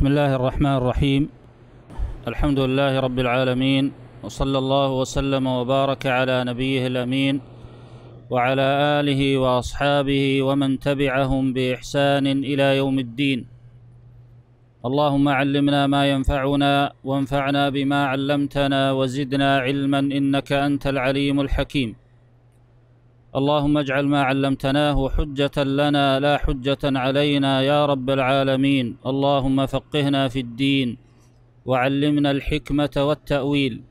بسم الله الرحمن الرحيم الحمد لله رب العالمين وصلى الله وسلم وبارك على نبيه الأمين وعلى آله وأصحابه ومن تبعهم بإحسان إلى يوم الدين اللهم علمنا ما ينفعنا وانفعنا بما علمتنا وزدنا علما إنك أنت العليم الحكيم اللهم اجعل ما علمتناه حجة لنا لا حجة علينا يا رب العالمين اللهم فقهنا في الدين وعلمنا الحكمة والتأويل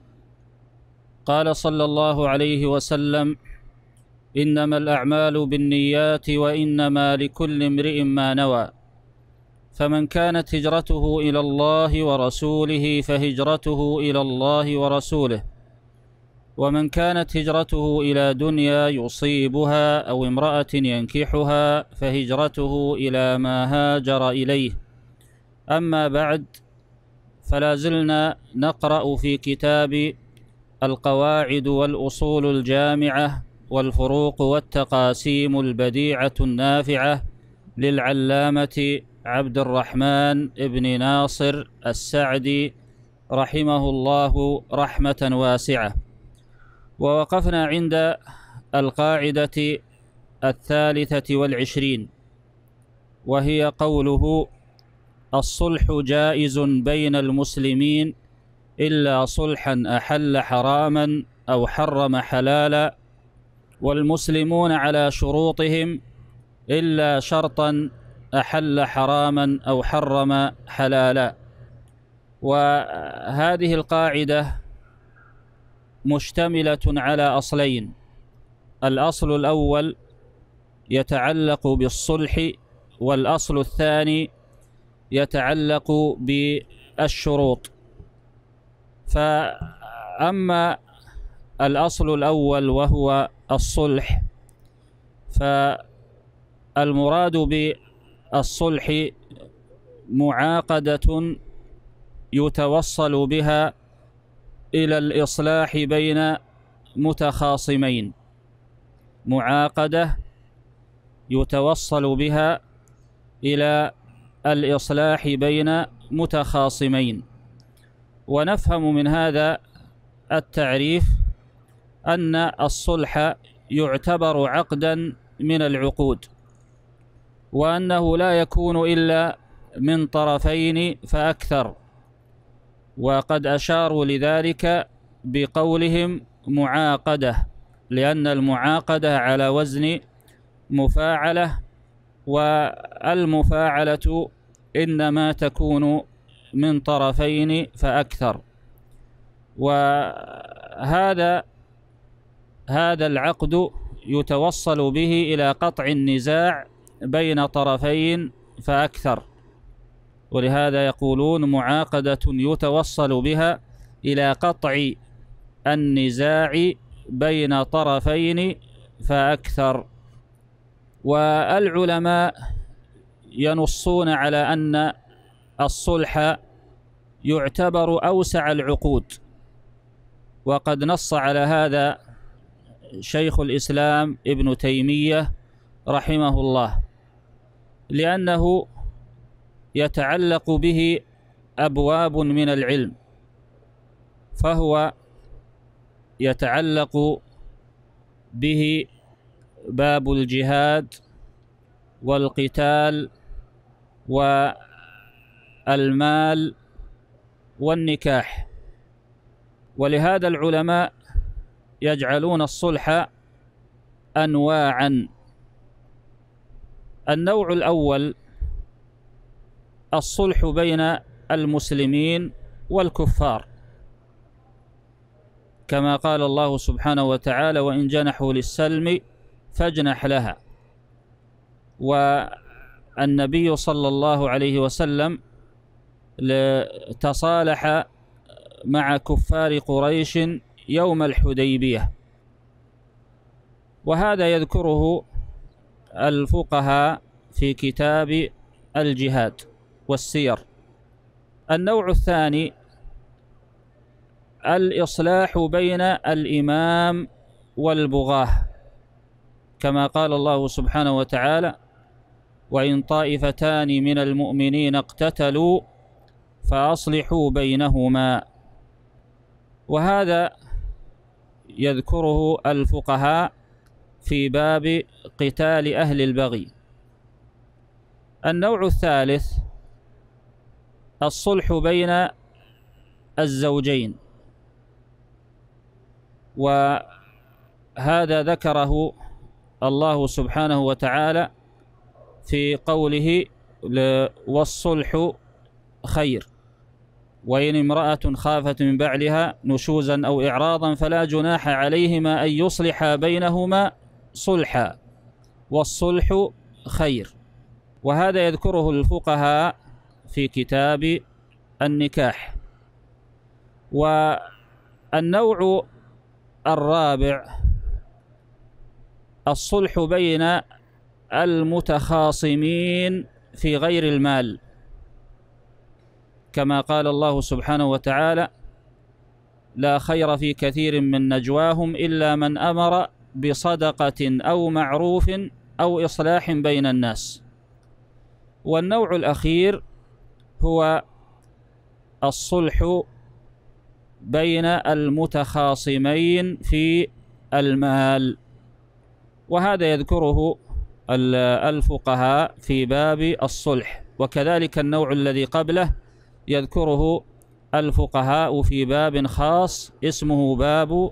قال صلى الله عليه وسلم إنما الأعمال بالنيات وإنما لكل امرئ ما نوى فمن كانت هجرته إلى الله ورسوله فهجرته إلى الله ورسوله ومن كانت هجرته إلى دنيا يصيبها أو امرأة ينكحها فهجرته إلى ما هاجر إليه أما بعد فلا زلنا نقرأ في كتاب القواعد والأصول الجامعة والفروق والتقاسيم البديعة النافعة للعلامة عبد الرحمن بن ناصر السعدي رحمه الله رحمة واسعة ووقفنا عند القاعدة الثالثة والعشرين وهي قوله الصلح جائز بين المسلمين إلا صلحا أحل حراما أو حرم حلالا والمسلمون على شروطهم إلا شرطا أحل حراما أو حرم حلالا وهذه القاعدة مشتملة على أصلين الأصل الأول يتعلق بالصلح والأصل الثاني يتعلق بالشروط فأما الأصل الأول وهو الصلح فالمراد بالصلح معاقدة يتوصل بها إلى الإصلاح بين متخاصمين معاقدة يتوصل بها إلى الإصلاح بين متخاصمين ونفهم من هذا التعريف أن الصلح يعتبر عقدا من العقود وأنه لا يكون إلا من طرفين فأكثر وقد أشاروا لذلك بقولهم معاقدة لأن المعاقدة على وزن مفاعلة والمفاعلة إنما تكون من طرفين فأكثر وهذا هذا العقد يتوصل به إلى قطع النزاع بين طرفين فأكثر ولهذا يقولون معاقدة يتوصل بها إلى قطع النزاع بين طرفين فأكثر والعلماء ينصون على أن الصلح يعتبر أوسع العقود وقد نص على هذا شيخ الإسلام ابن تيمية رحمه الله لأنه يتعلق به أبواب من العلم فهو يتعلق به باب الجهاد والقتال والمال والنكاح ولهذا العلماء يجعلون الصلح أنواعا النوع الأول الصلح بين المسلمين والكفار كما قال الله سبحانه وتعالى وإن جنحوا للسلم فاجنح لها والنبي صلى الله عليه وسلم تصالح مع كفار قريش يوم الحديبية وهذا يذكره الفقهاء في كتاب الجهاد والسير النوع الثاني الإصلاح بين الإمام والبغاة كما قال الله سبحانه وتعالى وإن طائفتان من المؤمنين اقتتلوا فأصلحوا بينهما وهذا يذكره الفقهاء في باب قتال أهل البغي النوع الثالث الصلح بين الزوجين وهذا ذكره الله سبحانه وتعالى في قوله والصلح خير وإن امرأة خافت من بعلها نشوزا أو إعراضا فلا جناح عليهما أن يصلحا بينهما صلحا والصلح خير وهذا يذكره الفقهاء في كتاب النكاح والنوع الرابع الصلح بين المتخاصمين في غير المال كما قال الله سبحانه وتعالى لا خير في كثير من نجواهم إلا من أمر بصدقة أو معروف أو إصلاح بين الناس والنوع الأخير هو الصلح بين المتخاصمين في المال وهذا يذكره الفقهاء في باب الصلح وكذلك النوع الذي قبله يذكره الفقهاء في باب خاص اسمه باب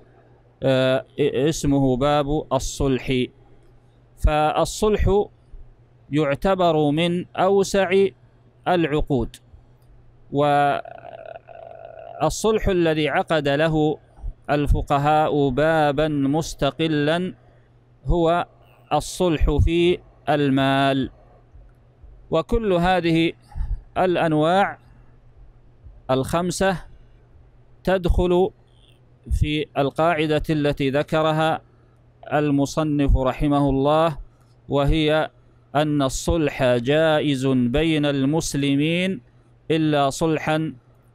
آه، اسمه باب الصلح فالصلح يعتبر من أوسع العقود والصلح الذي عقد له الفقهاء بابا مستقلا هو الصلح في المال وكل هذه الأنواع الخمسة تدخل في القاعدة التي ذكرها المصنف رحمه الله وهي أن الصلح جائز بين المسلمين إلا صلحا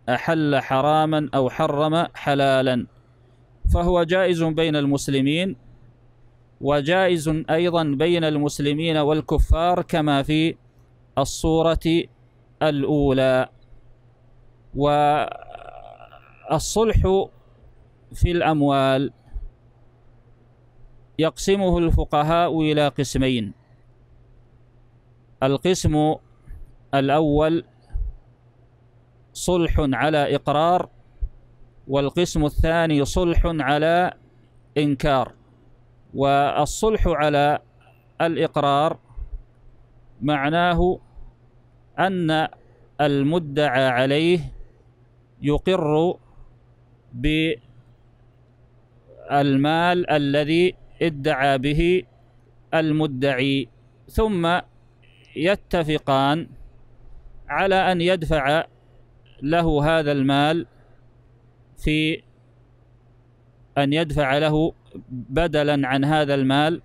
أحل حراما أو حرم حلالا فهو جائز بين المسلمين وجائز أيضا بين المسلمين والكفار كما في الصورة الأولى والصلح في الأموال يقسمه الفقهاء إلى قسمين القسم الأول صلح على إقرار والقسم الثاني صلح على إنكار والصلح على الإقرار معناه أن المدعى عليه يقر بالمال الذي ادعى به المدعي ثم يتفقان على أن يدفع له هذا المال في أن يدفع له بدلا عن هذا المال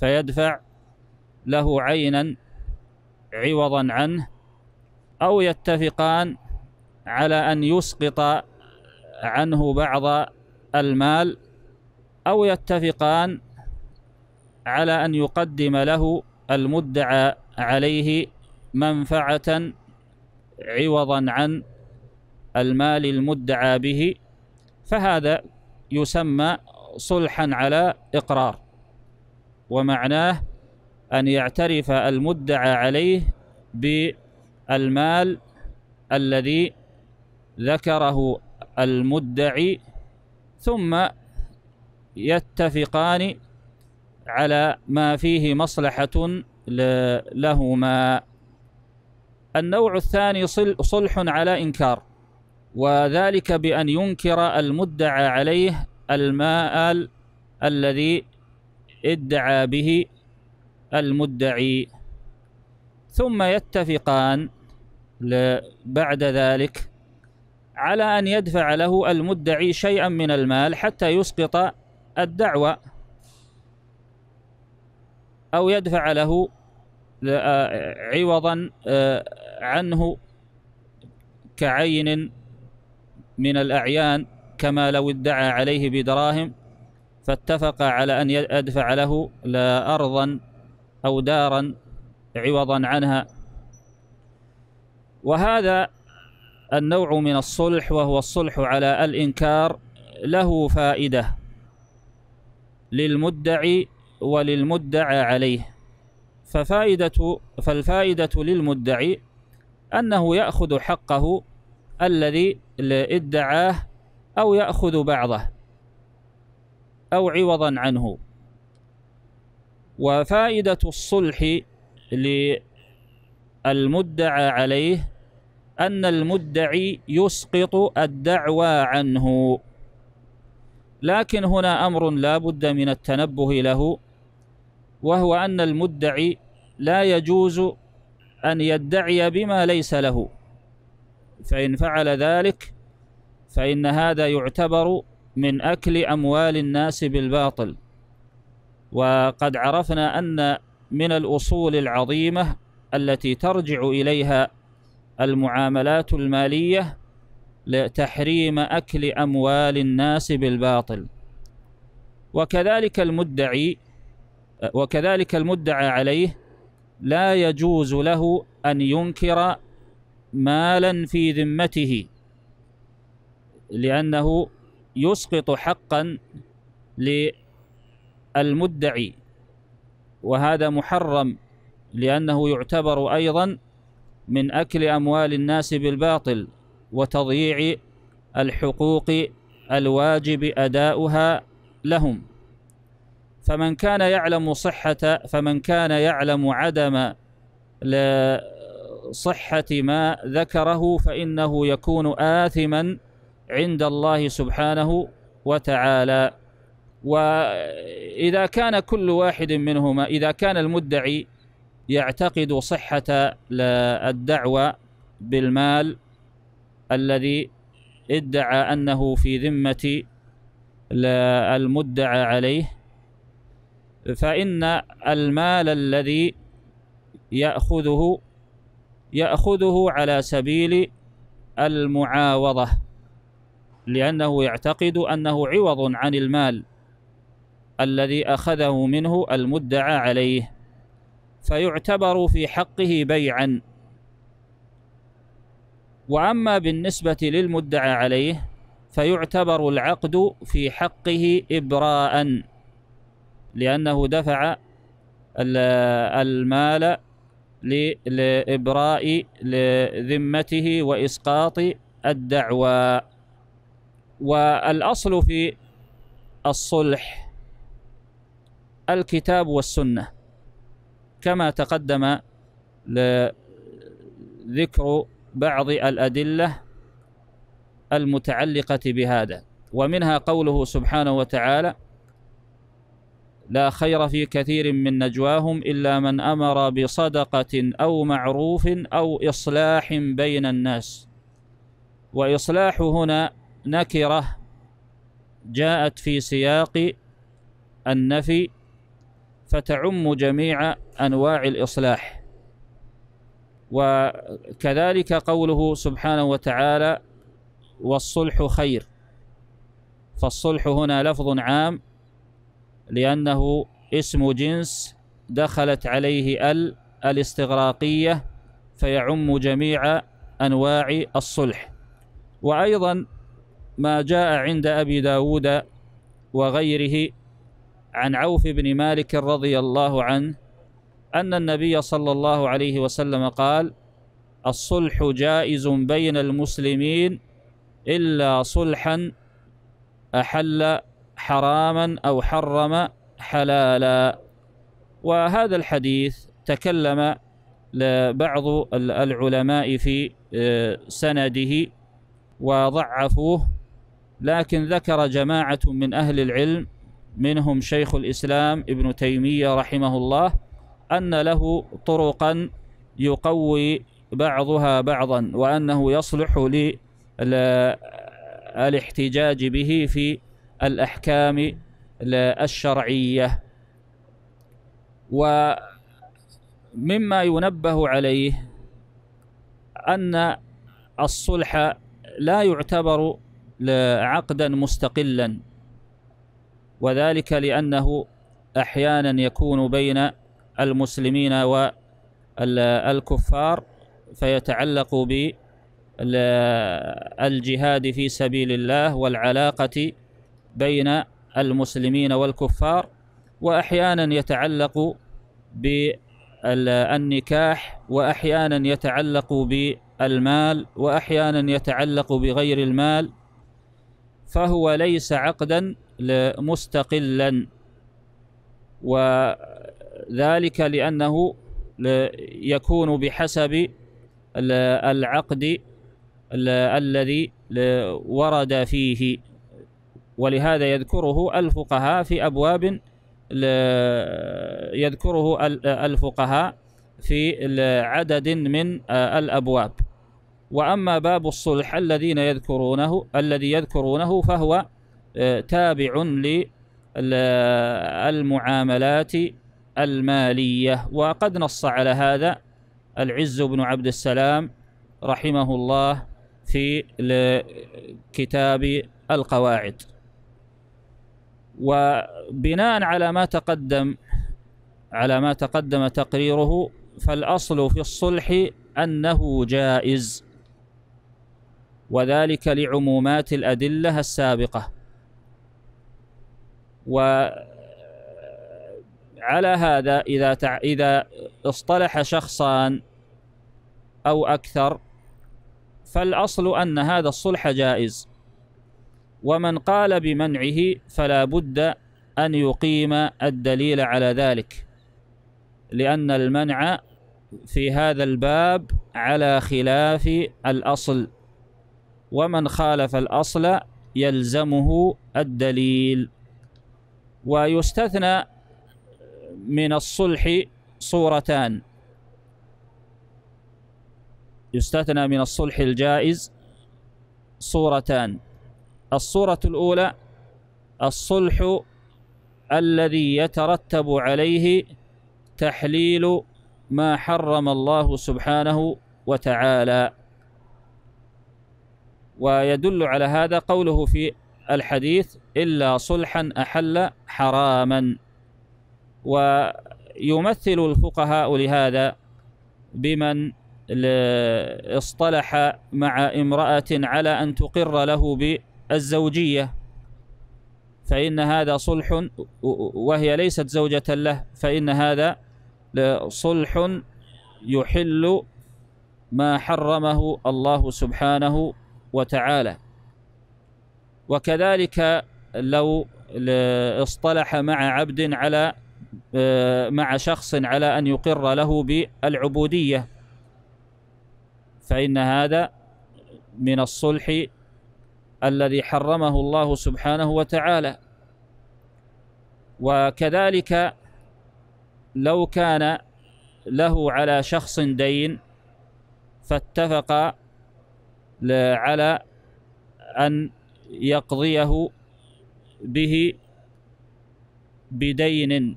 فيدفع له عينا عوضا عنه أو يتفقان على أن يسقط عنه بعض المال أو يتفقان على أن يقدم له المدعى عليه منفعة عوضا عن المال المدعى به فهذا يسمى صلحا على إقرار ومعناه أن يعترف المدعى عليه بالمال الذي ذكره المدعي ثم يتفقان على ما فيه مصلحة لهما النوع الثاني صلح على إنكار وذلك بأن ينكر المدعى عليه المال الذي ادعى به المدعي ثم يتفقان بعد ذلك على أن يدفع له المدعي شيئا من المال حتى يسقط الدعوة أو يدفع له آه، عوضا آه، عنه كعين من الأعيان كما لو ادعى عليه بدراهم فاتفق على أن يدفع له لا أرضا أو دارا عوضا عنها وهذا النوع من الصلح وهو الصلح على الإنكار له فائدة للمدعي وللمدعى عليه ففائدة فالفائدة للمدعي أنه يأخذ حقه الذي ادعاه أو يأخذ بعضه أو عوضا عنه وفائدة الصلح للمدعى عليه أن المدعي يسقط الدعوى عنه لكن هنا أمر لا بد من التنبه له وهو أن المدعي لا يجوز أن يدعي بما ليس له فإن فعل ذلك فإن هذا يعتبر من أكل أموال الناس بالباطل وقد عرفنا أن من الأصول العظيمة التي ترجع إليها المعاملات المالية لتحريم أكل أموال الناس بالباطل وكذلك المدعي وكذلك المدعى عليه لا يجوز له أن ينكر مالا في ذمته لأنه يسقط حقا للمدعي وهذا محرم لأنه يعتبر أيضا من أكل أموال الناس بالباطل وتضييع الحقوق الواجب أداؤها لهم فمن كان يعلم صحة فمن كان يعلم عدم صحة ما ذكره فإنه يكون آثما عند الله سبحانه وتعالى وإذا كان كل واحد منهما إذا كان المدعي يعتقد صحة الدعوة بالمال الذي ادعى أنه في ذمة المدعى عليه فإن المال الذي يأخذه يأخذه على سبيل المعاوضة لأنه يعتقد أنه عوض عن المال الذي أخذه منه المدعى عليه فيعتبر في حقه بيعا وأما بالنسبة للمدعى عليه فيعتبر العقد في حقه إبراءً لأنه دفع المال لإبراء ذمته وإسقاط الدعوى والأصل في الصلح الكتاب والسنة كما تقدم ذكر بعض الأدلة المتعلقة بهذا ومنها قوله سبحانه وتعالى لا خير في كثير من نجواهم إلا من أمر بصدقة أو معروف أو إصلاح بين الناس وإصلاح هنا نكرة جاءت في سياق النفي فتعم جميع أنواع الإصلاح وكذلك قوله سبحانه وتعالى والصلح خير فالصلح هنا لفظ عام لأنه اسم جنس دخلت عليه ال الاستغراقية فيعم جميع أنواع الصلح وأيضا ما جاء عند أبي داود وغيره عن عوف بن مالك رضي الله عنه أن النبي صلى الله عليه وسلم قال الصلح جائز بين المسلمين إلا صلحا أحل حراما أو حرم حلالا وهذا الحديث تكلم بعض العلماء في آه، سنده وضعفوه لكن ذكر جماعة من أهل العلم منهم شيخ الإسلام ابن تيمية رحمه الله أن له طرقا يقوي بعضها بعضا وأنه يصلح للاحتجاج آه، به في الأحكام الشرعية ومما ينبه عليه أن الصلح لا يعتبر عقدا مستقلا وذلك لأنه أحيانا يكون بين المسلمين والكفار فيتعلق بالجهاد في سبيل الله والعلاقة بين المسلمين والكفار وأحيانا يتعلق بالنكاح وأحيانا يتعلق بالمال وأحيانا يتعلق بغير المال فهو ليس عقدا مستقلا وذلك لأنه يكون بحسب العقد الذي ورد فيه ولهذا يذكره الفقهاء في أبواب يذكره الفقهاء في عدد من آه، الأبواب وأما باب الصلح الذين يذكرونه الذي يذكرونه فهو آه، تابع للمعاملات المالية وقد نص على هذا العز بن عبد السلام رحمه الله في كتاب القواعد وبناء على ما تقدم على ما تقدم تقريره فالأصل في الصلح أنه جائز وذلك لعمومات الأدلة السابقة وعلى هذا إذا تع... إذا اصطلح شخصان أو أكثر فالأصل أن هذا الصلح جائز ومن قال بمنعه فلا بد أن يقيم الدليل على ذلك لأن المنع في هذا الباب على خلاف الأصل ومن خالف الأصل يلزمه الدليل ويستثنى من الصلح صورتان يستثنى من الصلح الجائز صورتان الصورة الأولى الصلح الذي يترتب عليه تحليل ما حرم الله سبحانه وتعالى ويدل على هذا قوله في الحديث إلا صلحا أحل حراما ويمثل الفقهاء لهذا بمن اصطلح مع امرأة على أن تقر له بالصلح الزوجية فإن هذا صلح وهي ليست زوجة له فإن هذا صلح يحل ما حرمه الله سبحانه وتعالى وكذلك لو اصطلح مع عبد على مع شخص على أن يقر له بالعبودية فإن هذا من الصلح الذي حرمه الله سبحانه وتعالى وكذلك لو كان له على شخص دين فاتفق على أن يقضيه به بدين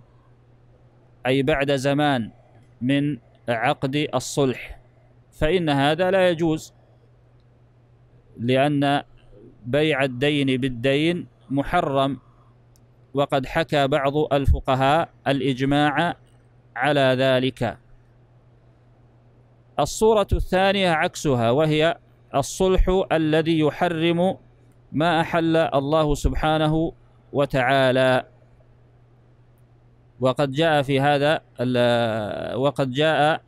أي بعد زمان من عقد الصلح فإن هذا لا يجوز لأن بيع الدين بالدين محرم وقد حكى بعض الفقهاء الإجماع على ذلك الصورة الثانية عكسها وهي الصلح الذي يحرم ما أحل الله سبحانه وتعالى وقد جاء في هذا وقد جاء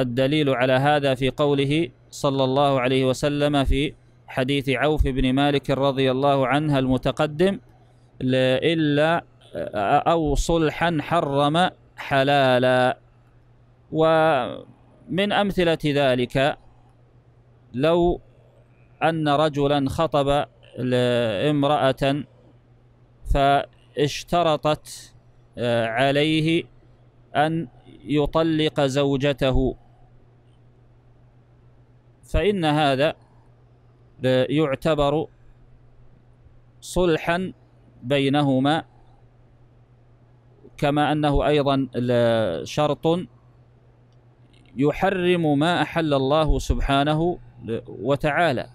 الدليل على هذا في قوله صلى الله عليه وسلم في حديث عوف بن مالك رضي الله عنه المتقدم إلا أو صلحا حرم حلالا ومن أمثلة ذلك لو أن رجلا خطب امرأة فاشترطت عليه أن يطلق زوجته فإن هذا يعتبر صلحا بينهما كما أنه أيضا شرط يحرم ما أحل الله سبحانه وتعالى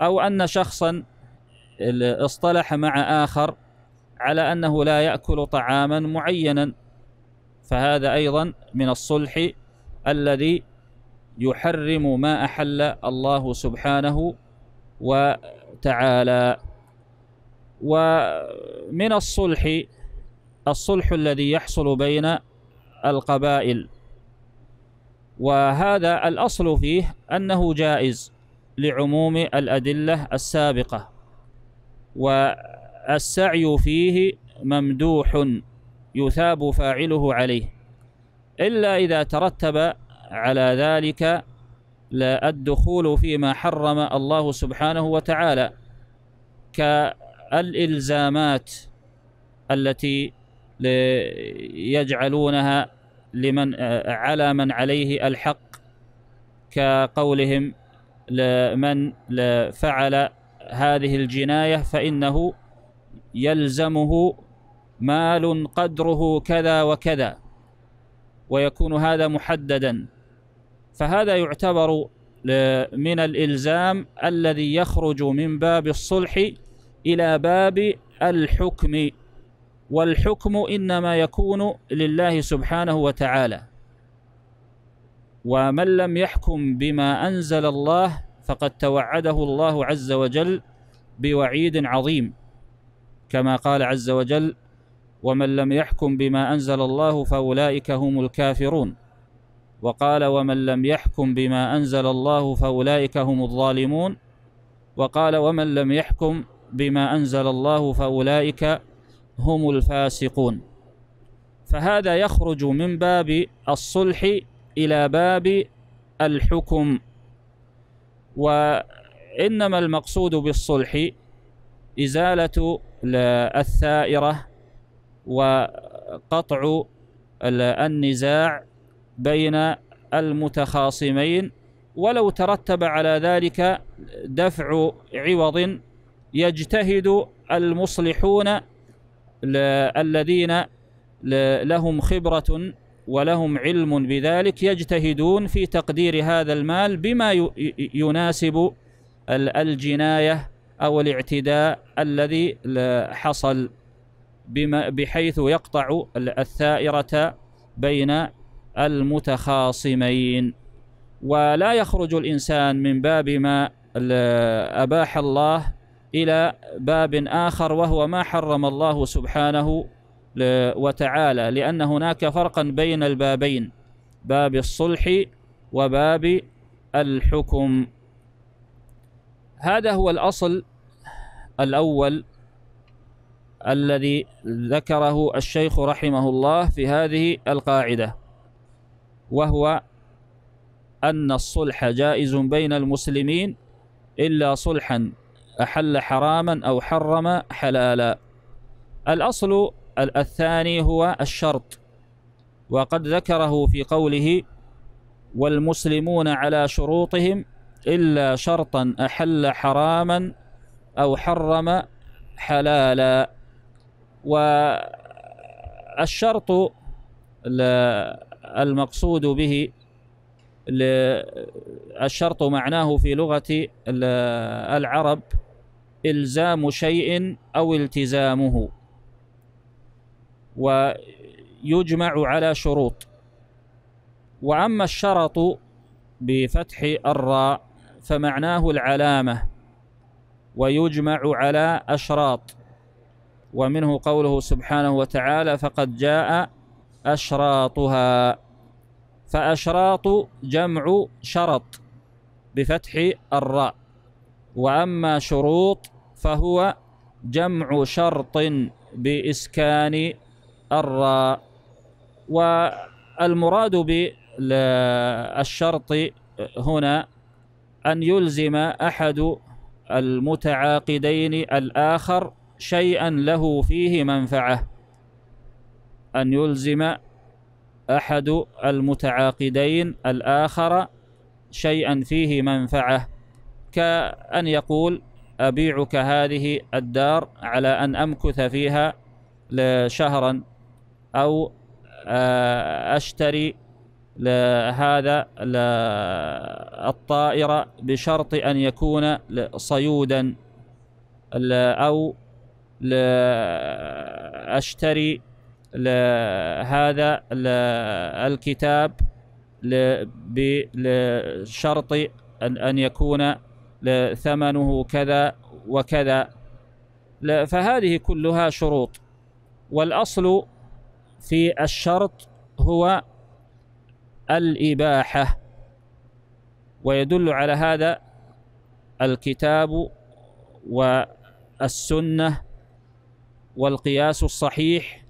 أو أن شخصا اصطلح مع آخر على أنه لا يأكل طعاما معينا فهذا أيضا من الصلح الذي يحرم ما أحل الله سبحانه وتعالى ومن الصلح الصلح الذي يحصل بين القبائل وهذا الأصل فيه أنه جائز لعموم الأدلة السابقة والسعي فيه ممدوح يثاب فاعله عليه إلا إذا ترتب على ذلك لا الدخول فيما حرم الله سبحانه وتعالى كالإلزامات التي يجعلونها لمن على من عليه الحق كقولهم من فعل هذه الجناية فإنه يلزمه مال قدره كذا وكذا ويكون هذا محددا فهذا يعتبر من الإلزام الذي يخرج من باب الصلح إلى باب الحكم والحكم إنما يكون لله سبحانه وتعالى ومن لم يحكم بما أنزل الله فقد توعده الله عز وجل بوعيد عظيم كما قال عز وجل ومن لم يحكم بما أنزل الله فأولئك هم الكافرون وقال ومن لم يحكم بما أنزل الله فأولئك هم الظالمون وقال ومن لم يحكم بما أنزل الله فأولئك هم الفاسقون فهذا يخرج من باب الصلح إلى باب الحكم وإنما المقصود بالصلح إزالة الثائرة وقطع النزاع بين المتخاصمين ولو ترتب على ذلك دفع عوض يجتهد المصلحون الذين لهم خبرة ولهم علم بذلك يجتهدون في تقدير هذا المال بما يناسب الجناية أو الاعتداء الذي حصل بما بحيث يقطع الثائرة بين المتخاصمين ولا يخرج الإنسان من باب ما أباح الله إلى باب آخر وهو ما حرم الله سبحانه وتعالى لأن هناك فرقا بين البابين باب الصلح وباب الحكم هذا هو الأصل الأول الذي ذكره الشيخ رحمه الله في هذه القاعدة وهو أن الصلح جائز بين المسلمين إلا صلحا أحل حراما أو حرم حلالا الأصل الثاني هو الشرط وقد ذكره في قوله والمسلمون على شروطهم إلا شرطا أحل حراما أو حرم حلالا والشرط لا المقصود به الشرط معناه في لغة العرب إلزام شيء أو التزامه ويجمع على شروط وأما الشرط بفتح الراء فمعناه العلامة ويجمع على أشراط ومنه قوله سبحانه وتعالى فقد جاء أشراطها فأشراط جمع شرط بفتح الراء وأما شروط فهو جمع شرط بإسكان الراء والمراد بالشرط هنا أن يلزم أحد المتعاقدين الآخر شيئا له فيه منفعه أن يلزم أحد المتعاقدين الآخر شيئا فيه منفعة كأن يقول أبيعك هذه الدار على أن أمكث فيها شهرا أو آه، أشتري هذا الطائر بشرط أن يكون صيودا أو أشتري هذا الكتاب بشرط أن يكون ثمنه كذا وكذا فهذه كلها شروط والأصل في الشرط هو الإباحة ويدل على هذا الكتاب والسنة والقياس الصحيح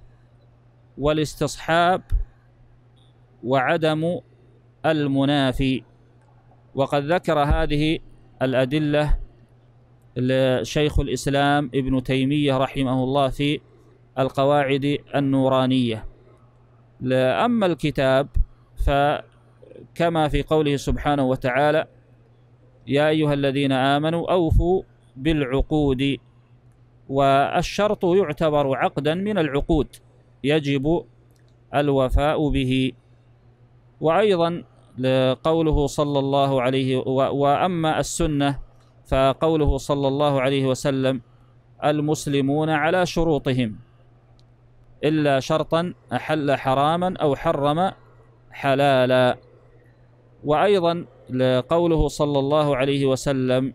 والاستصحاب وعدم المنافي وقد ذكر هذه الأدلة شيخ الإسلام ابن تيمية رحمه الله في القواعد النورانية أما الكتاب فكما في قوله سبحانه وتعالى يا أيها الذين آمنوا أوفوا بالعقود والشرط يعتبر عقدا من العقود يجب الوفاء به وأيضا قوله صلى الله عليه وأما السنة فقوله صلى الله عليه وسلم المسلمون على شروطهم إلا شرطا أحل حراما أو حرم حلالا وأيضا قوله صلى الله عليه وسلم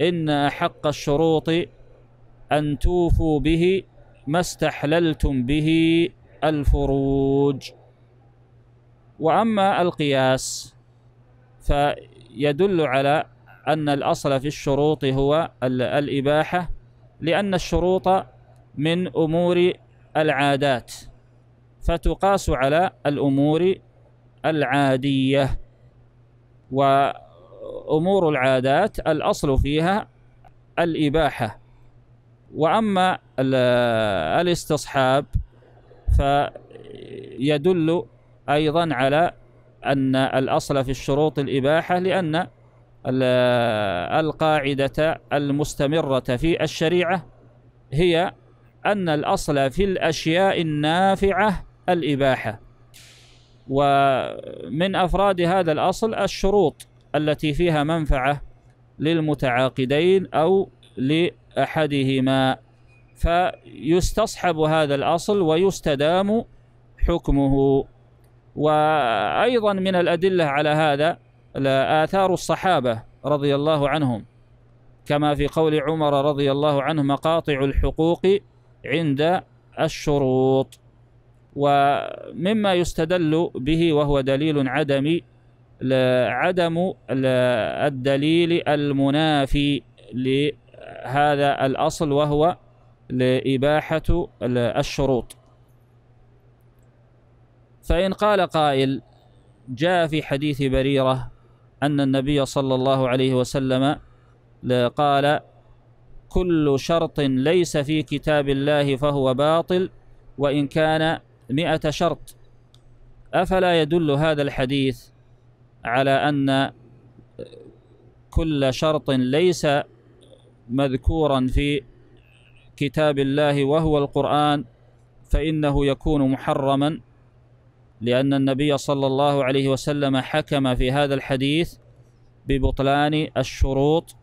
إن أحق الشروط أن توفوا به ما استحللتم به الفروج واما القياس فيدل على ان الاصل في الشروط هو الاباحه لان الشروط من امور العادات فتقاس على الامور العاديه وامور العادات الاصل فيها الاباحه واما الاستصحاب فيدل ايضا على ان الاصل في الشروط الاباحه لان القاعده المستمره في الشريعه هي ان الاصل في الاشياء النافعه الاباحه ومن افراد هذا الاصل الشروط التي فيها منفعه للمتعاقدين او أحدهما فيستصحب هذا الأصل ويستدام حكمه وأيضا من الأدلة على هذا آثار الصحابة رضي الله عنهم كما في قول عمر رضي الله عنه مقاطع الحقوق عند الشروط ومما يستدل به وهو دليل عدمي عدم الدليل المنافي هذا الأصل وهو لإباحة الشروط فإن قال قائل جاء في حديث بريرة أن النبي صلى الله عليه وسلم قال كل شرط ليس في كتاب الله فهو باطل وإن كان مئة شرط أفلا يدل هذا الحديث على أن كل شرط ليس مذكورا في كتاب الله وهو القرآن فإنه يكون محرما لأن النبي صلى الله عليه وسلم حكم في هذا الحديث ببطلان الشروط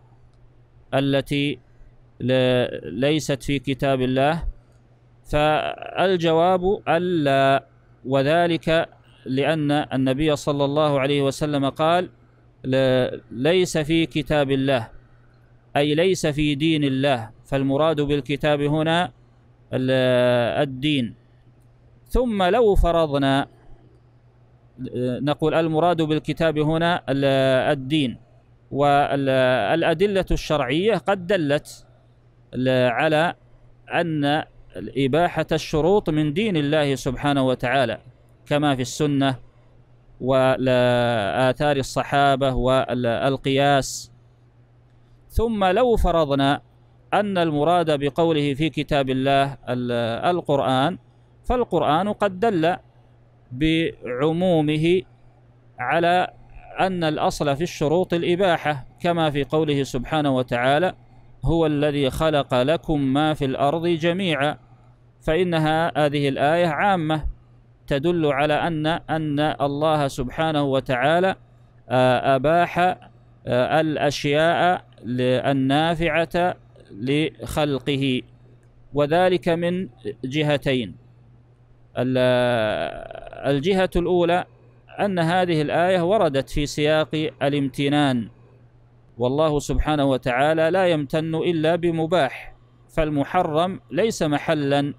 التي ليست في كتاب الله فالجواب ألا وذلك لأن النبي صلى الله عليه وسلم قال ليس في كتاب الله أي ليس في دين الله فالمراد بالكتاب هنا الدين ثم لو فرضنا نقول المراد بالكتاب هنا الدين والأدلة الشرعية قد دلت على أن إباحة الشروط من دين الله سبحانه وتعالى كما في السنة والآثار الصحابة والقياس ثم لو فرضنا أن المراد بقوله في كتاب الله القرآن فالقرآن قد دل بعمومه على أن الأصل في الشروط الإباحة كما في قوله سبحانه وتعالى هو الذي خلق لكم ما في الأرض جميعا فإنها هذه الآية عامة تدل على أن أن الله سبحانه وتعالى آه، أباح آه، الأشياء النافعة لخلقه وذلك من جهتين الجهة الأولى أن هذه الآية وردت في سياق الامتنان والله سبحانه وتعالى لا يمتن إلا بمباح فالمحرم ليس محلا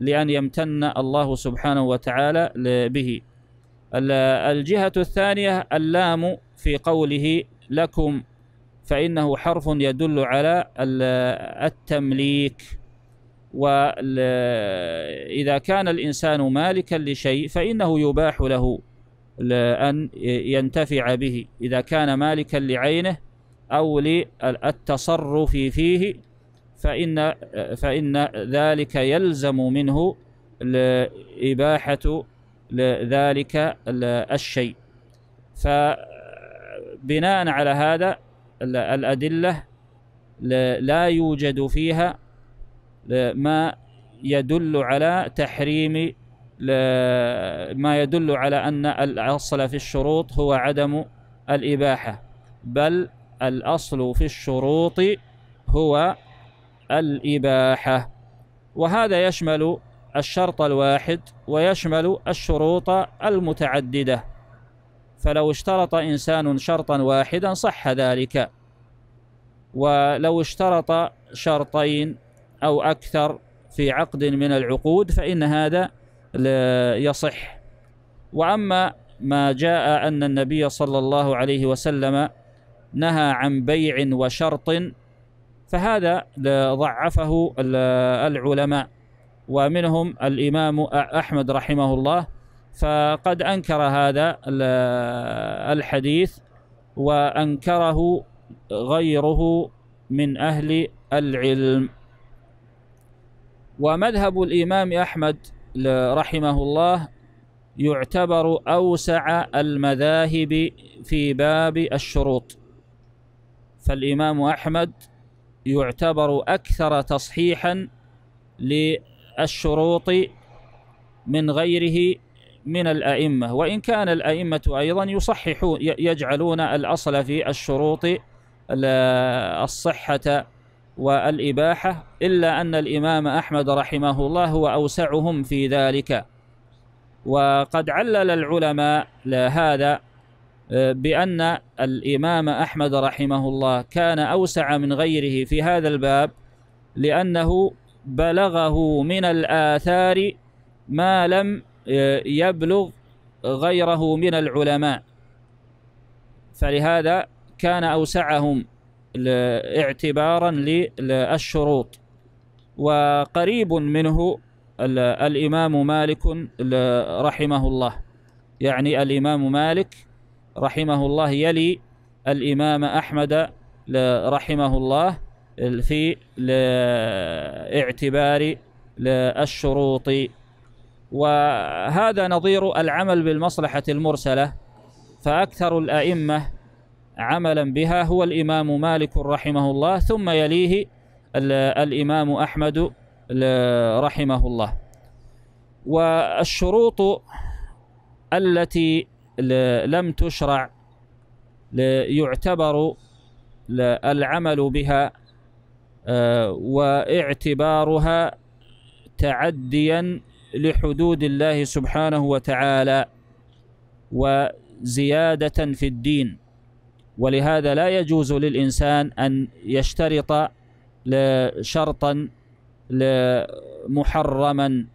لأن يمتن الله سبحانه وتعالى به الجهة الثانية اللام في قوله لكم فإنه حرف يدل على التمليك وإذا كان الإنسان مالكا لشيء فإنه يباح له أن ينتفع به إذا كان مالكا لعينه أو للتصرف فيه فإن, فإن ذلك يلزم منه إباحة ذلك الشيء فبناء على هذا الأدلة لا يوجد فيها ما يدل على تحريم ما يدل على أن الأصل في الشروط هو عدم الإباحة بل الأصل في الشروط هو الإباحة وهذا يشمل الشرط الواحد ويشمل الشروط المتعددة فلو اشترط إنسان شرطا واحدا صح ذلك ولو اشترط شرطين أو أكثر في عقد من العقود فإن هذا يصح وأما ما جاء أن النبي صلى الله عليه وسلم نهى عن بيع وشرط فهذا ضعفه العلماء ومنهم الإمام أحمد رحمه الله فقد انكر هذا الحديث وانكره غيره من اهل العلم ومذهب الامام احمد رحمه الله يعتبر اوسع المذاهب في باب الشروط فالامام احمد يعتبر اكثر تصحيحا للشروط من غيره من الأئمة وإن كان الأئمة أيضا يصححون يجعلون الأصل في الشروط الصحة والإباحة إلا أن الإمام أحمد رحمه الله هو أوسعهم في ذلك وقد علل العلماء هذا آه، بأن الإمام أحمد رحمه الله كان أوسع من غيره في هذا الباب لأنه بلغه من الآثار ما لم آه، يبلغ غيره من العلماء فلهذا كان أوسعهم اعتبارا للشروط وقريب منه الإمام مالك رحمه الله يعني الإمام مالك رحمه الله يلي الإمام أحمد رحمه الله في اعتبار الشروط وهذا نظير العمل بالمصلحة المرسلة فأكثر الأئمة عملا بها هو الإمام مالك رحمه الله ثم يليه الإمام أحمد رحمه الله والشروط التي لم تشرع يعتبر العمل بها آه، واعتبارها تعديا لحدود الله سبحانه وتعالى وزيادة في الدين ولهذا لا يجوز للإنسان أن يشترط شرطا محرما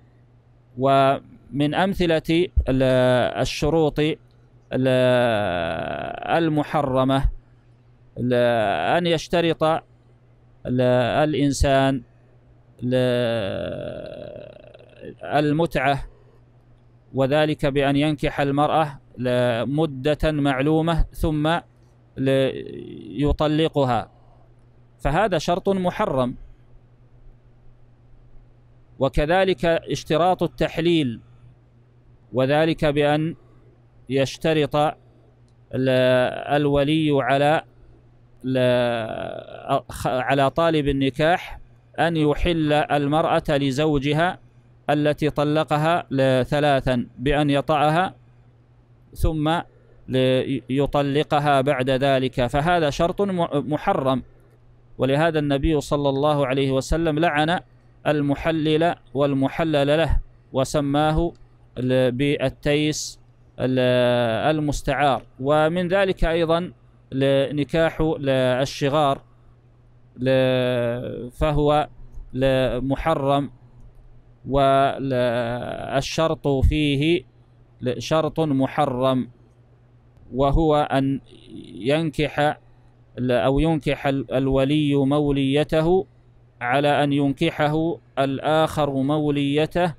ومن أمثلة الشروط المحرمة أن يشترط الإنسان المتعة وذلك بأن ينكح المرأة مدة معلومة ثم يطلقها فهذا شرط محرم وكذلك اشتراط التحليل وذلك بأن يشترط الولي على على طالب النكاح أن يحل المرأة لزوجها التي طلقها ثلاثا بأن يطعها ثم يطلقها بعد ذلك فهذا شرط محرم ولهذا النبي صلى الله عليه وسلم لعن المحلل والمحلل له وسماه بالتيس المستعار ومن ذلك أيضا نكاح الشغار فهو محرم والشرط فيه شرط محرم وهو أن ينكح أو ينكح الولي موليته على أن ينكحه الآخر موليته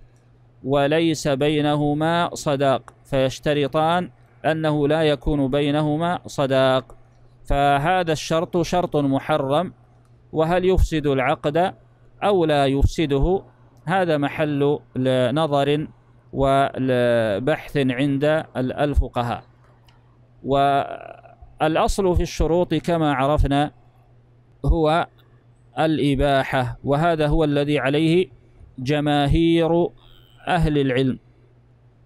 وليس بينهما صداق فيشترطان أنه لا يكون بينهما صداق فهذا الشرط شرط محرم وهل يفسد العقد أو لا يفسده هذا محل نظر وبحث عند الفقهاء والأصل في الشروط كما عرفنا هو الإباحة وهذا هو الذي عليه جماهير أهل العلم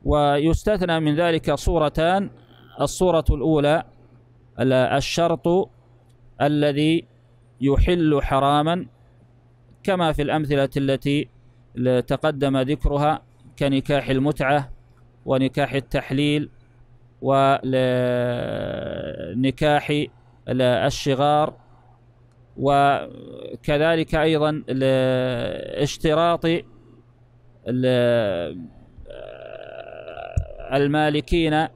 ويستثنى من ذلك صورتان الصورة الأولى الشرط الذي يحل حراما كما في الأمثلة التي تقدم ذكرها كنكاح المتعة ونكاح التحليل ونكاح الشغار وكذلك أيضا لاشتراط المالكين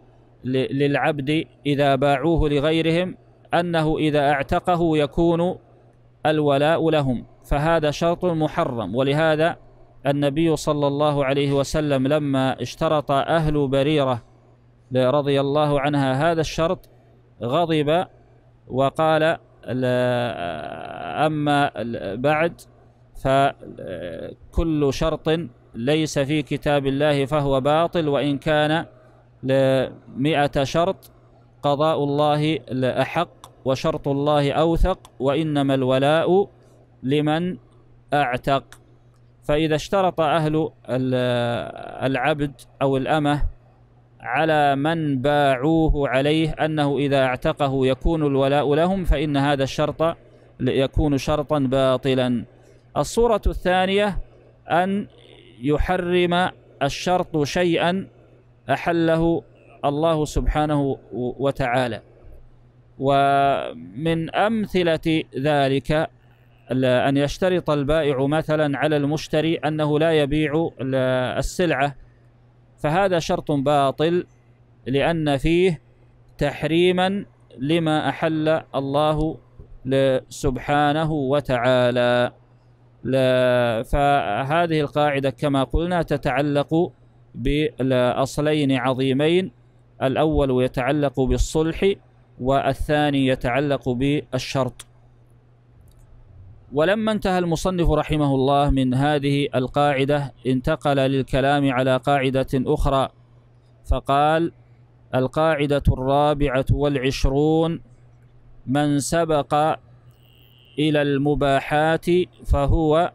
للعبد إذا باعوه لغيرهم أنه إذا اعتقه يكون الولاء لهم فهذا شرط محرم ولهذا النبي صلى الله عليه وسلم لما اشترط أهل بريرة رضي الله عنها هذا الشرط غضب وقال أما بعد فكل شرط ليس في كتاب الله فهو باطل وإن كان لمئة شرط قضاء الله أحق وشرط الله أوثق وإنما الولاء لمن أعتق فإذا اشترط أهل العبد أو الأمة على من باعوه عليه أنه إذا اعتقه يكون الولاء لهم فإن هذا الشرط يكون شرطا باطلا الصورة الثانية أن يحرم الشرط شيئا أحله الله سبحانه وتعالى ومن أمثلة ذلك أن يشترط البائع مثلا على المشتري أنه لا يبيع السلعة فهذا شرط باطل لأن فيه تحريما لما أحل الله سبحانه وتعالى فهذه القاعدة كما قلنا تتعلق بأصلين عظيمين الأول يتعلق بالصلح والثاني يتعلق بالشرط ولما انتهى المصنف رحمه الله من هذه القاعدة انتقل للكلام على قاعدة أخرى فقال القاعدة الرابعة والعشرون من سبق إلى المباحات فهو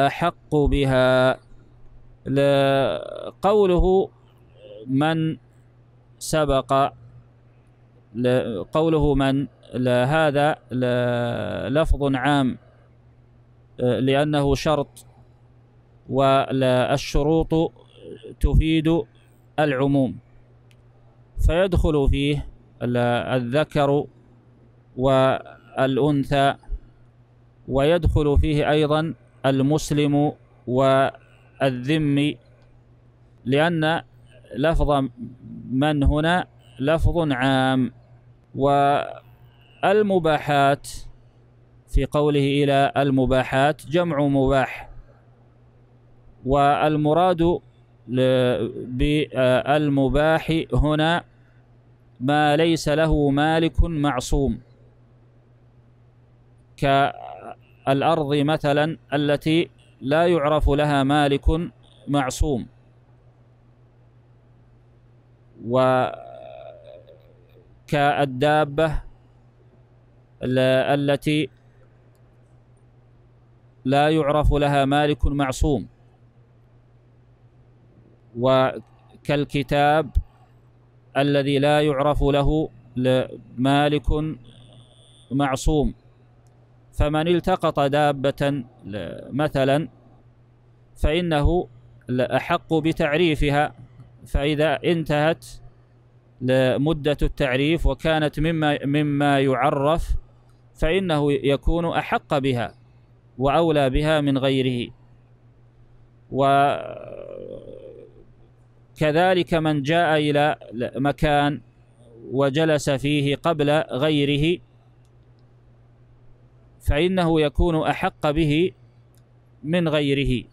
أحق بها قوله من سبق قوله من لا هذا لا لفظ عام لأنه شرط والشروط تفيد العموم فيدخل فيه الذكر والأنثى ويدخل فيه أيضا المسلم والذم لأن لفظ من هنا لفظ عام والمباحات في قوله إلى المباحات جمع مباح والمراد بالمباح آه، هنا ما ليس له مالك معصوم كالأرض مثلا التي لا يعرف لها مالك معصوم وكالدابة التي لا يعرف لها مالك معصوم وكالكتاب الذي لا يعرف له مالك معصوم فمن التقط دابة مثلا فإنه أحق بتعريفها فإذا انتهت مدة التعريف وكانت مما مما يعرف فإنه يكون أحق بها وأولى بها من غيره وكذلك من جاء إلى مكان وجلس فيه قبل غيره فإنه يكون أحق به من غيره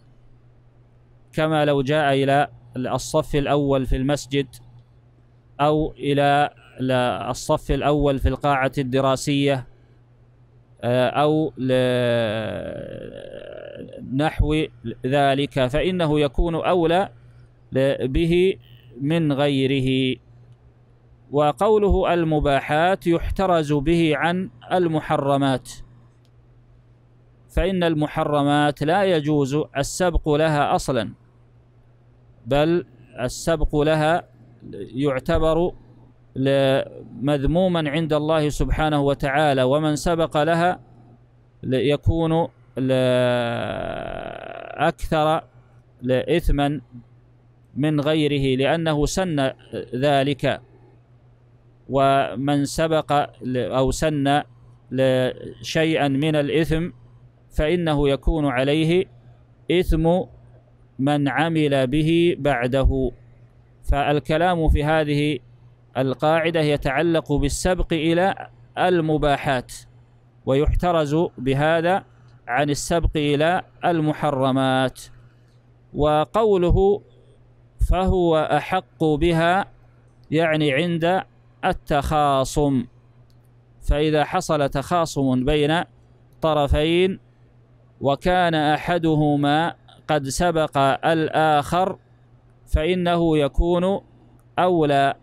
كما لو جاء إلى الصف الأول في المسجد أو إلى الصف الأول في القاعة الدراسية آه، أو نحو ذلك فإنه يكون أولى به من غيره وقوله المباحات يحترز به عن المحرمات فإن المحرمات لا يجوز السبق لها أصلا بل السبق لها يعتبر مذموما عند الله سبحانه وتعالى ومن سبق لها يكون أكثر إثما من غيره لأنه سن ذلك ومن سبق أو سن شيئا من الإثم فإنه يكون عليه إثم من عمل به بعده فالكلام في هذه القاعدة يتعلق بالسبق إلى المباحات ويحترز بهذا عن السبق إلى المحرمات وقوله فهو أحق بها يعني عند التخاصم فإذا حصل تخاصم بين طرفين وكان أحدهما قد سبق الآخر فإنه يكون أولى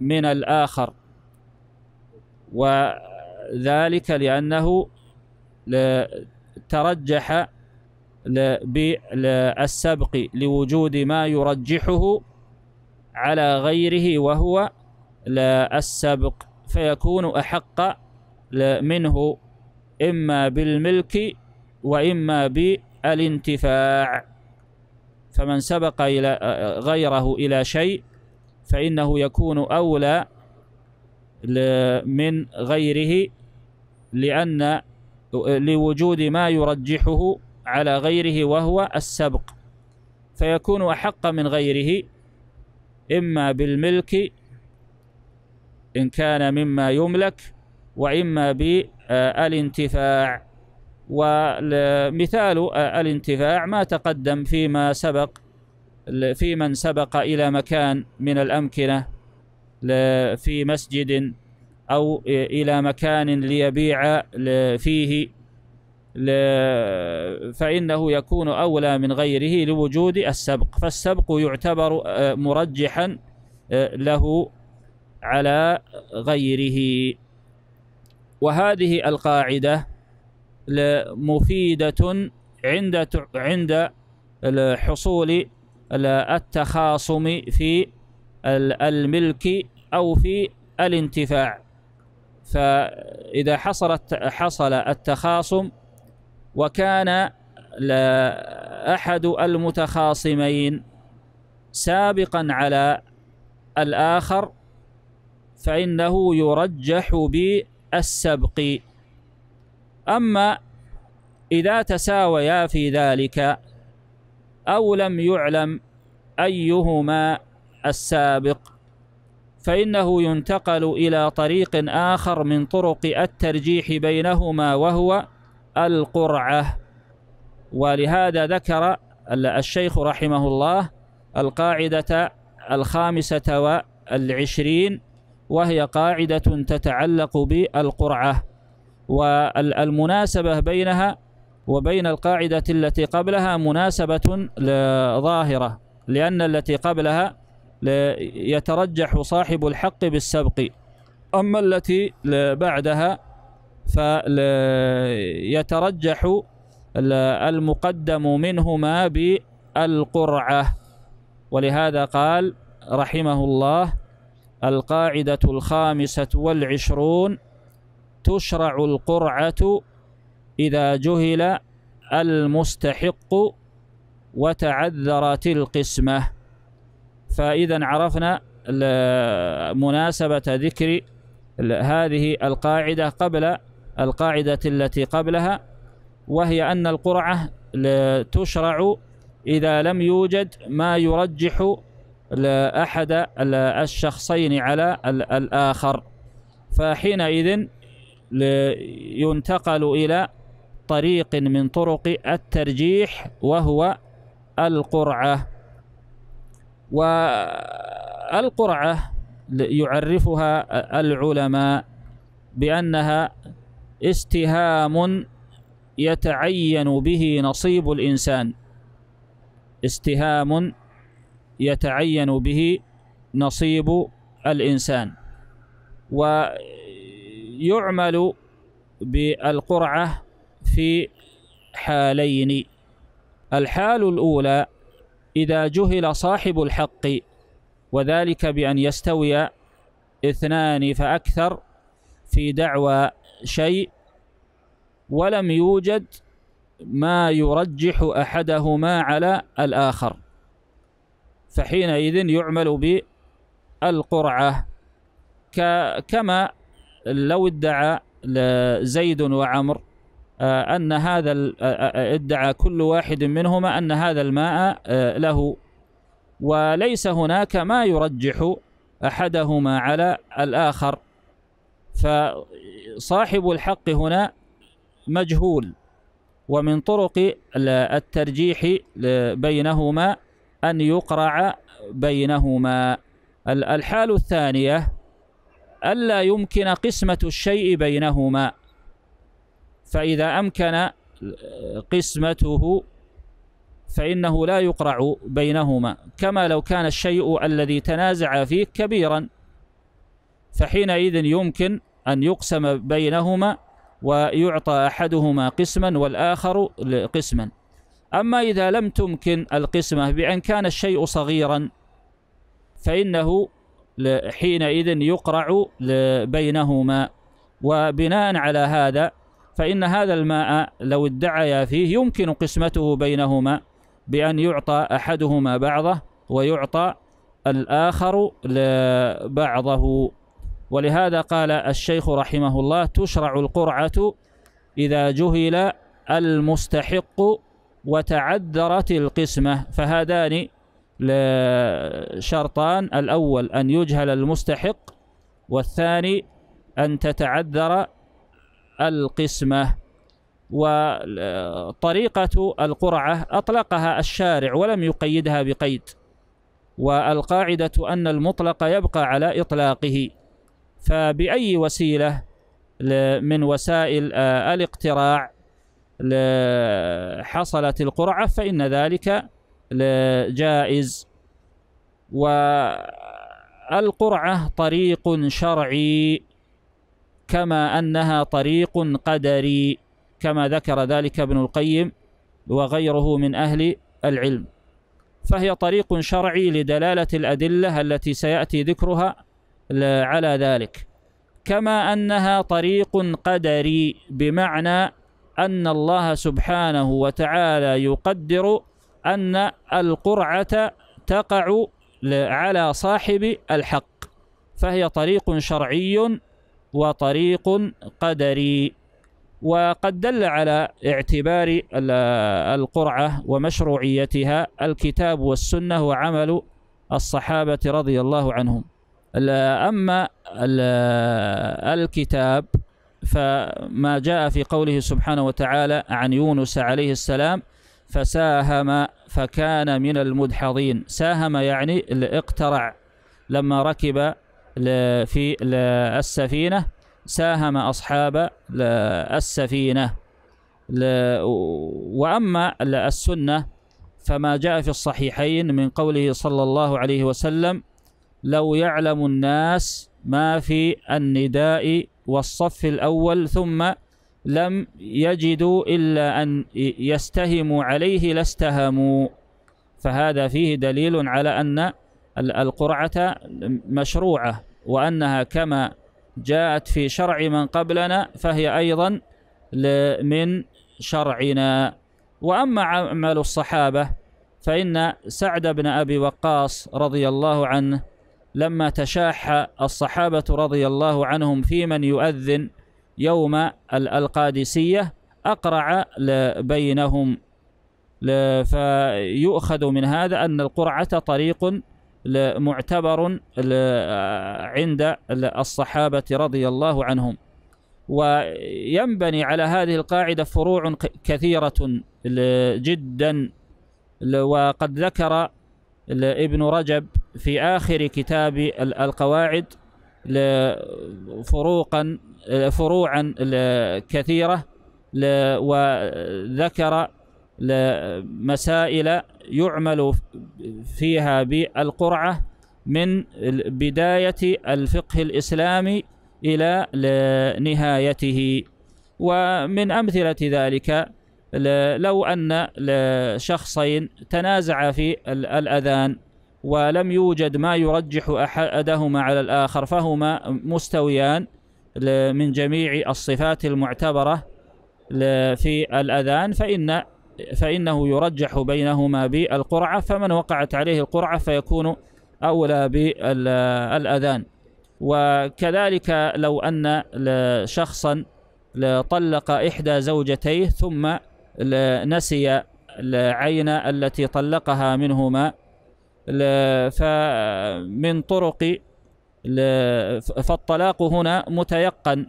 من الآخر وذلك لأنه ترجح بالسبق لوجود ما يرجحه على غيره وهو السبق فيكون أحق منه إما بالملك وإما بالانتفاع فمن سبق إلى غيره إلى شيء فإنه يكون أولى من غيره لأن لوجود ما يرجحه على غيره وهو السبق فيكون أحق من غيره إما بالملك إن كان مما يملك وإما بالانتفاع ومثال الانتفاع ما تقدم فيما سبق في من سبق إلى مكان من الأمكنة في مسجد أو إلى مكان ليبيع فيه فإنه يكون أولى من غيره لوجود السبق فالسبق يعتبر آه، مرجحا آه، له على غيره وهذه القاعدة مفيدة عند عند حصول التخاصم في الملك أو في الانتفاع فإذا حصلت حصل التخاصم وكان أحد المتخاصمين سابقا على الآخر فإنه يرجح بالسبق أما إذا تساويا في ذلك أو لم يعلم أيهما السابق فإنه ينتقل إلى طريق آخر من طرق الترجيح بينهما وهو القرعة ولهذا ذكر الشيخ رحمه الله القاعدة الخامسة والعشرين وهي قاعدة تتعلق بالقرعة والمناسبة بينها وبين القاعدة التي قبلها مناسبة ظاهرة لأن التي قبلها يترجح صاحب الحق بالسبق أما التي بعدها فيترجح المقدم منهما بالقرعة ولهذا قال رحمه الله القاعدة الخامسة والعشرون تشرع القرعة إذا جهل المستحق وتعذرت القسمة فإذا عرفنا مناسبة ذكر هذه القاعدة قبل القاعدة التي قبلها وهي أن القرعة تشرع إذا لم يوجد ما يرجح أحد الشخصين على الآخر فحينئذ ينتقل إلى طريق من طرق الترجيح وهو القرعة والقرعة يعرفها العلماء بأنها استهام يتعين به نصيب الإنسان استهام يتعين به نصيب الإنسان ويعمل بالقرعة في حالين الحال الأولى إذا جهل صاحب الحق وذلك بأن يستوي اثنان فأكثر في دعوى شيء ولم يوجد ما يرجح أحدهما على الآخر فحينئذ يعمل بالقرعة كما لو ادعى زيد وعمر آه، أن هذا آه، آه، ادعى كل واحد منهما أن هذا الماء له وليس هناك ما يرجح أحدهما على الآخر فصاحب الحق هنا مجهول ومن طرق الترجيح بينهما أن يقرع بينهما الحال الثانية ألا يمكن قسمة الشيء بينهما فإذا أمكن آه، قسمته فإنه لا يقرع بينهما كما لو كان الشيء الذي تنازع فيه كبيرا فحينئذ يمكن أن يقسم بينهما ويعطى أحدهما قسما والآخر قسما أما إذا لم تمكن القسمة بأن كان الشيء صغيرا فإنه حينئذ يقرع بينهما وبناء على هذا فإن هذا الماء لو ادعيا فيه يمكن قسمته بينهما بأن يعطى أحدهما بعضه ويعطى الآخر بعضه ولهذا قال الشيخ رحمه الله تشرع القرعة إذا جهل المستحق وتعذرت القسمة فهذان شرطان الأول أن يجهل المستحق والثاني أن تتعذر القسمة وطريقة القرعة أطلقها الشارع ولم يقيدها بقيد والقاعدة أن المطلق يبقى على إطلاقه فبأي وسيلة من وسائل آه، الاقتراع حصلت القرعة فإن ذلك جائز والقرعة طريق شرعي كما أنها طريق قدري كما ذكر ذلك ابن القيم وغيره من أهل العلم فهي طريق شرعي لدلالة الأدلة التي سيأتي ذكرها على ذلك كما أنها طريق قدري بمعنى أن الله سبحانه وتعالى يقدر أن القرعة تقع على صاحب الحق فهي طريق شرعي وطريق قدري وقد دل على اعتبار القرعة ومشروعيتها الكتاب والسنة وعمل الصحابة رضي الله عنهم أما الكتاب فما جاء في قوله سبحانه وتعالى عن يونس عليه السلام فساهم فكان من المدحضين ساهم يعني اقترع لما ركب في السفينة ساهم أصحاب السفينة وأما السنة فما جاء في الصحيحين من قوله صلى الله عليه وسلم لو يعلم الناس ما في النداء والصف الأول ثم لم يجدوا إلا أن يستهموا عليه لاستهموا فهذا فيه دليل على أن القرعة مشروعة وأنها كما جاءت في شرع من قبلنا فهي أيضا من شرعنا وأما عمل الصحابة فإن سعد بن أبي وقاص رضي الله عنه لما تشاح الصحابة رضي الله عنهم في من يؤذن يوم القادسية أقرع بينهم فيؤخذ من هذا أن القرعة طريق معتبر عند الصحابة رضي الله عنهم وينبني على هذه القاعدة فروع كثيرة جدا وقد ذكر ابن رجب في آخر كتاب القواعد فروقا فروعا كثيرة وذكر مسائل يعمل فيها بالقرعة من بداية الفقه الإسلامي إلى نهايته ومن أمثلة ذلك لو أن شخصين تنازعا في الأذان ولم يوجد ما يرجح أحدهما على الآخر فهما مستويان من جميع الصفات المعتبرة في الأذان فإن فإنه يرجح بينهما بالقرعة فمن وقعت عليه القرعة فيكون أولى بالأذان وكذلك لو أن شخصا طلق إحدى زوجتيه ثم نسي العين التي طلقها منهما فمن طرق فالطلاق هنا متيقن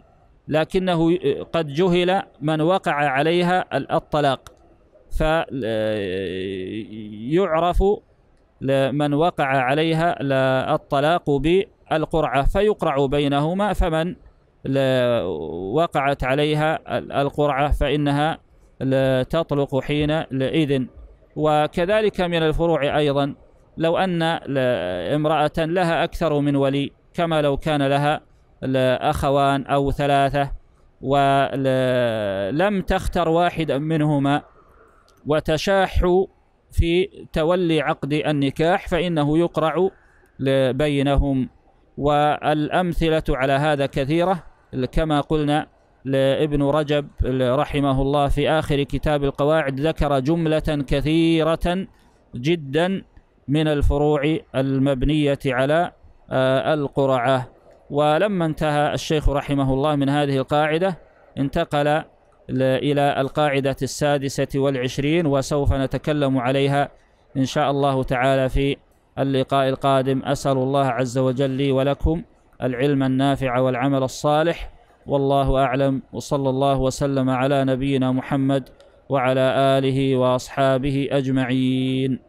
لكنه قد جهل من وقع عليها الطلاق فيعرف من وقع عليها الطلاق بالقرعة فيقرع بينهما فمن وقعت عليها القرعة فإنها تطلق حين إذن وكذلك من الفروع أيضا لو أن امرأة لها أكثر من ولي كما لو كان لها أخوان أو ثلاثة ولم تختر واحدا منهما وتشاح في تولي عقد النكاح فإنه يقرع بينهم والأمثلة على هذا كثيرة كما قلنا لابن رجب رحمه الله في آخر كتاب القواعد ذكر جملة كثيرة جدا من الفروع المبنية على آه، القرعة ولما انتهى الشيخ رحمه الله من هذه القاعدة انتقل إلى القاعدة السادسة والعشرين وسوف نتكلم عليها إن شاء الله تعالى في اللقاء القادم أسأل الله عز وجل لي ولكم العلم النافع والعمل الصالح والله أعلم وصلى الله وسلم على نبينا محمد وعلى آله وأصحابه أجمعين